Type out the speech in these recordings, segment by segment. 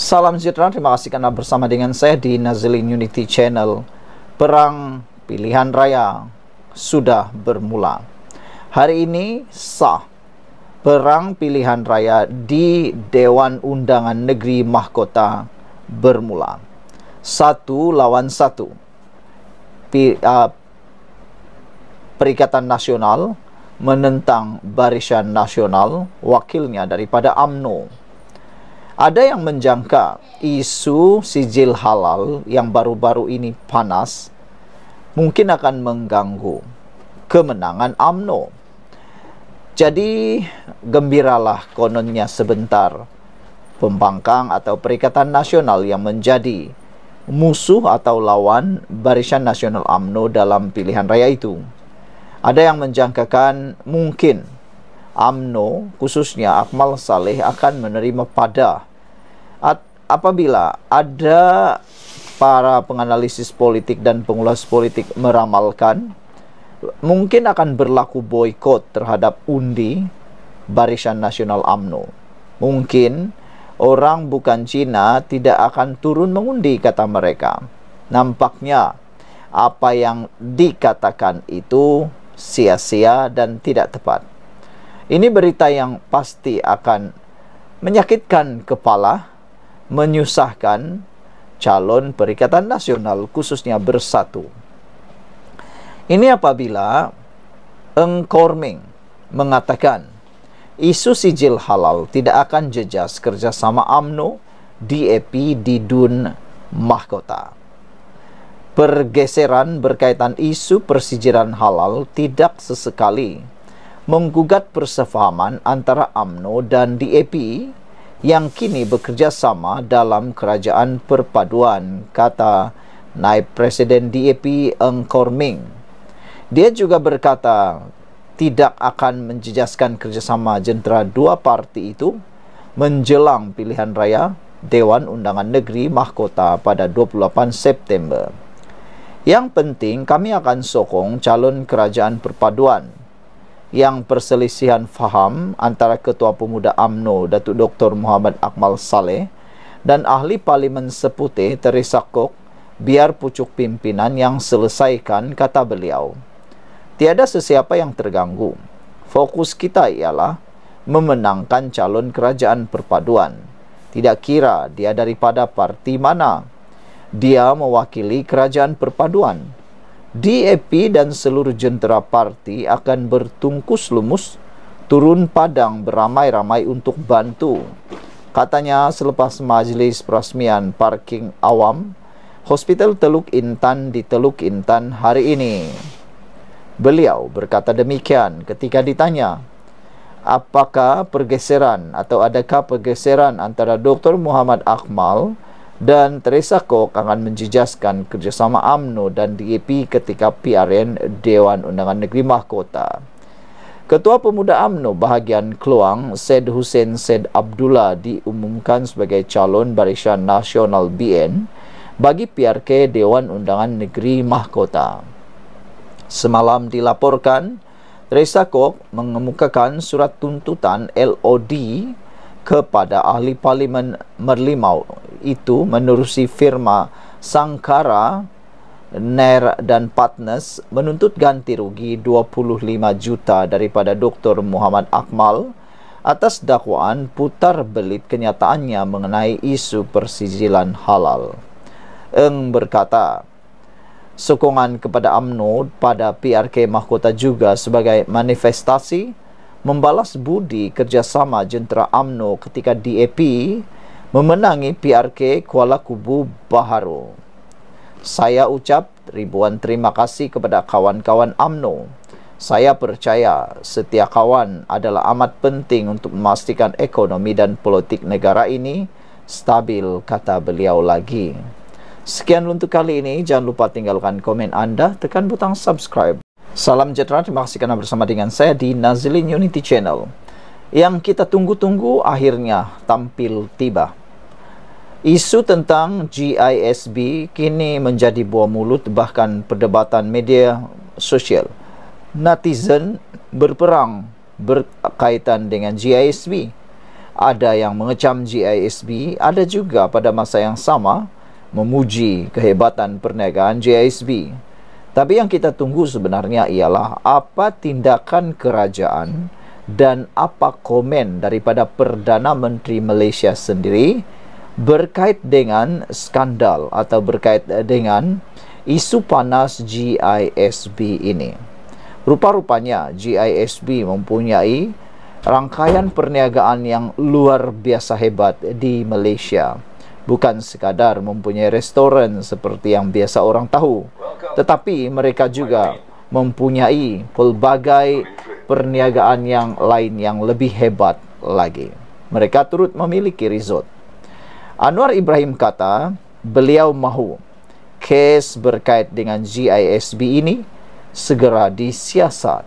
Salam sejahtera, terima kasih karena bersama dengan saya di Nazilin Unity Channel. Perang pilihan raya sudah bermula. Hari ini sah perang pilihan raya di Dewan Undangan Negeri Mahkota bermula. Satu lawan satu. Perikatan Nasional menentang Barisan Nasional wakilnya daripada AMNO. Ada yang menjangka isu sijil halal yang baru-baru ini panas mungkin akan mengganggu kemenangan AMNO. Jadi gembiralah kononnya sebentar pembangkang atau Perikatan Nasional yang menjadi musuh atau lawan Barisan Nasional AMNO dalam pilihan raya itu. Ada yang menjangkakan mungkin AMNO khususnya Akmal Saleh akan menerima padah apabila ada para penganalisis politik dan pengulas politik meramalkan mungkin akan berlaku boykot terhadap undi Barisan Nasional AMNO. Mungkin orang bukan Cina tidak akan turun mengundi kata mereka. Nampaknya apa yang dikatakan itu sia-sia dan tidak tepat. Ini berita yang pasti akan menyakitkan kepala menyusahkan calon Perikatan Nasional khususnya Bersatu. Ini apabila Eng Korming mengatakan isu sijil halal tidak akan jejas kerjasama AMNO DAP di Dun Mahkota. Pergeseran berkaitan isu persijiran halal tidak sesekali menggugat persefahaman antara AMNO dan DAP yang kini bekerjasama dalam kerajaan perpaduan kata naib presiden DAP Eng Kor Ming. Dia juga berkata tidak akan menjejaskan kerjasama jentera dua parti itu menjelang pilihan raya Dewan Undangan Negeri Mahkota pada 28 September. Yang penting kami akan sokong calon kerajaan perpaduan yang perselisihan faham antara Ketua Pemuda AMNO Datuk Dr. Muhammad Akmal Saleh dan Ahli Parlimen Seputih Teresa Kok biar pucuk pimpinan yang selesaikan kata beliau. Tiada sesiapa yang terganggu. Fokus kita ialah memenangkan calon kerajaan perpaduan. Tidak kira dia daripada parti mana. Dia mewakili kerajaan perpaduan. DAP dan seluruh jentera parti akan bertungkus lumus turun padang beramai-ramai untuk bantu. Katanya selepas majlis perasmian parking awam, Hospital Teluk Intan di Teluk Intan hari ini. Beliau berkata demikian ketika ditanya, apakah pergeseran atau adakah pergeseran antara Dr. Muhammad Akmal dan Teresa Kok akan menjejaskan kerjasama AMNO dan DAP ketika PRN Dewan Undangan Negeri Mahkota. Ketua Pemuda AMNO bahagian Keluang, Said Hussein Said Abdullah diumumkan sebagai calon Barisan Nasional BN bagi PRK Dewan Undangan Negeri Mahkota. Semalam dilaporkan, Teresa Kok mengemukakan surat tuntutan LOD kepada ahli parlimen Merlimau itu menerusi firma Sangkara Ner dan Partners menuntut ganti rugi 25 juta daripada Dr. Muhammad Akmal atas dakwaan putar belit kenyataannya mengenai isu persijilan halal. Eng berkata, sokongan kepada UMNO pada PRK Mahkota juga sebagai manifestasi membalas budi kerjasama jentera AMNO ketika DAP memenangi PRK Kuala Kubu Baharu. Saya ucap ribuan terima kasih kepada kawan-kawan AMNO. Saya percaya setia kawan adalah amat penting untuk memastikan ekonomi dan politik negara ini stabil, kata beliau lagi. Sekian untuk kali ini, jangan lupa tinggalkan komen anda, tekan butang subscribe. Salam sejahtera, terima kasih kerana bersama dengan saya di Nazilin Unity Channel. Yang kita tunggu-tunggu akhirnya tampil tiba. Isu tentang GISB kini menjadi buah mulut bahkan perdebatan media sosial. Netizen berperang berkaitan dengan GISB. Ada yang mengecam GISB, ada juga pada masa yang sama memuji kehebatan perniagaan GISB. Tapi yang kita tunggu sebenarnya ialah apa tindakan kerajaan dan apa komen daripada Perdana Menteri Malaysia sendiri berkait dengan skandal atau berkait eh, dengan isu panas GISB ini. Rupa-rupanya GISB mempunyai rangkaian perniagaan yang luar biasa hebat di Malaysia. Bukan sekadar mempunyai restoran seperti yang biasa orang tahu tetapi mereka juga mempunyai pelbagai perniagaan yang lain yang lebih hebat lagi. Mereka turut memiliki resort. Anwar Ibrahim kata, beliau mahu kes berkait dengan GISB ini segera disiasat.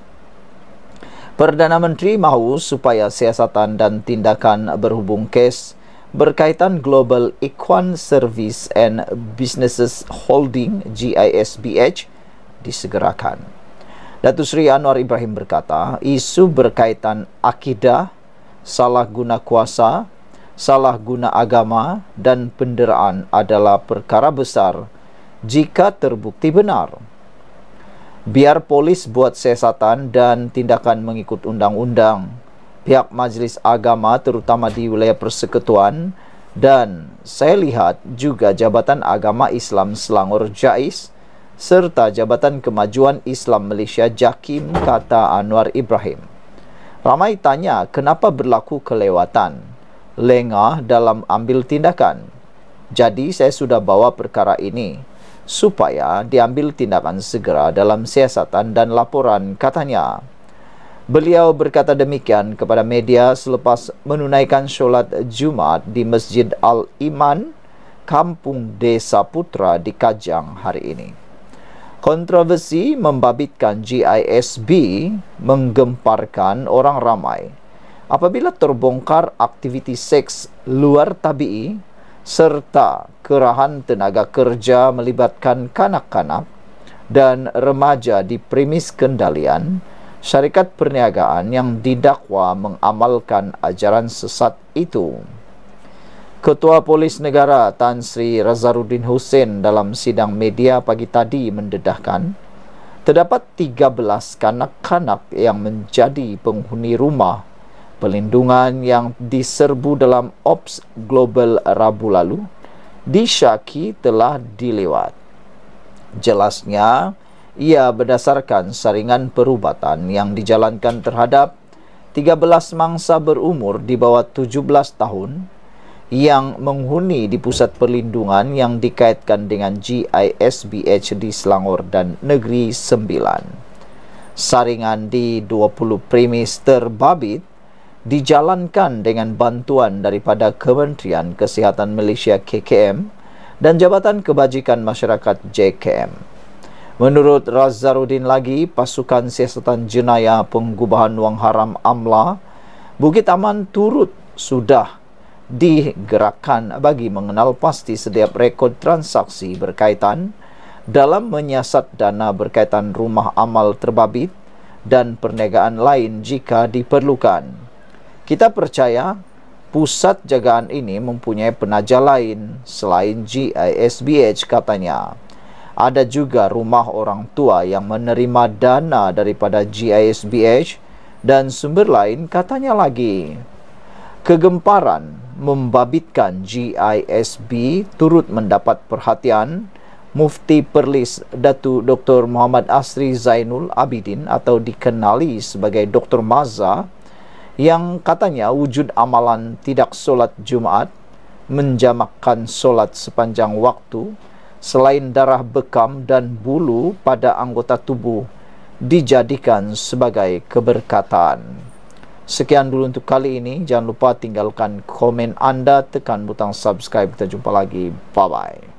Perdana Menteri mahu supaya siasatan dan tindakan berhubung kes berkaitan Global Equan Service and Businesses Holding GISBH disegerakan. Datuk Seri Anwar Ibrahim berkata, isu berkaitan akidah, salah guna kuasa, salah guna agama dan penderaan adalah perkara besar jika terbukti benar. Biar polis buat siasatan dan tindakan mengikut undang-undang, pihak majlis agama terutama di wilayah persekutuan dan saya lihat juga Jabatan Agama Islam Selangor JAIS serta Jabatan Kemajuan Islam Malaysia JAKIM kata Anwar Ibrahim. Ramai tanya kenapa berlaku kelewatan, lengah dalam ambil tindakan. Jadi saya sudah bawa perkara ini supaya diambil tindakan segera dalam siasatan dan laporan katanya. Beliau berkata demikian kepada media selepas menunaikan sholat Jumat di Masjid Al-Iman, Kampung Desa Putra di Kajang hari ini. Kontroversi membabitkan GISB menggemparkan orang ramai. Apabila terbongkar aktiviti seks luar tabii serta kerahan tenaga kerja melibatkan kanak-kanak dan remaja di premis kendalian, syarikat perniagaan yang didakwa mengamalkan ajaran sesat itu. Ketua Polis Negara Tan Sri Razaruddin Hussein dalam sidang media pagi tadi mendedahkan terdapat 13 kanak-kanak yang menjadi penghuni rumah pelindungan yang diserbu dalam Ops Global Rabu lalu disyaki telah dilewat. Jelasnya, ia berdasarkan saringan perubatan yang dijalankan terhadap 13 mangsa berumur di bawah 17 tahun yang menghuni di pusat perlindungan yang dikaitkan dengan GISBH di Selangor dan Negeri Sembilan. Saringan di 20 premis terbabit dijalankan dengan bantuan daripada Kementerian Kesihatan Malaysia KKM dan Jabatan Kebajikan Masyarakat JKM. Menurut Razzaruddin lagi, pasukan siasatan jenayah pengubahan wang haram AMLA, Bukit Aman turut sudah digerakkan bagi mengenal pasti setiap rekod transaksi berkaitan dalam menyiasat dana berkaitan rumah amal terbabit dan perniagaan lain jika diperlukan. Kita percaya pusat jagaan ini mempunyai penaja lain selain GISBH katanya ada juga rumah orang tua yang menerima dana daripada GISBH dan sumber lain katanya lagi kegemparan membabitkan GISB turut mendapat perhatian Mufti Perlis Datu Dr. Muhammad Asri Zainul Abidin atau dikenali sebagai Dr. Maza yang katanya wujud amalan tidak solat Jumaat menjamakkan solat sepanjang waktu selain darah bekam dan bulu pada anggota tubuh dijadikan sebagai keberkatan. Sekian dulu untuk kali ini. Jangan lupa tinggalkan komen anda, tekan butang subscribe. Kita jumpa lagi. Bye-bye.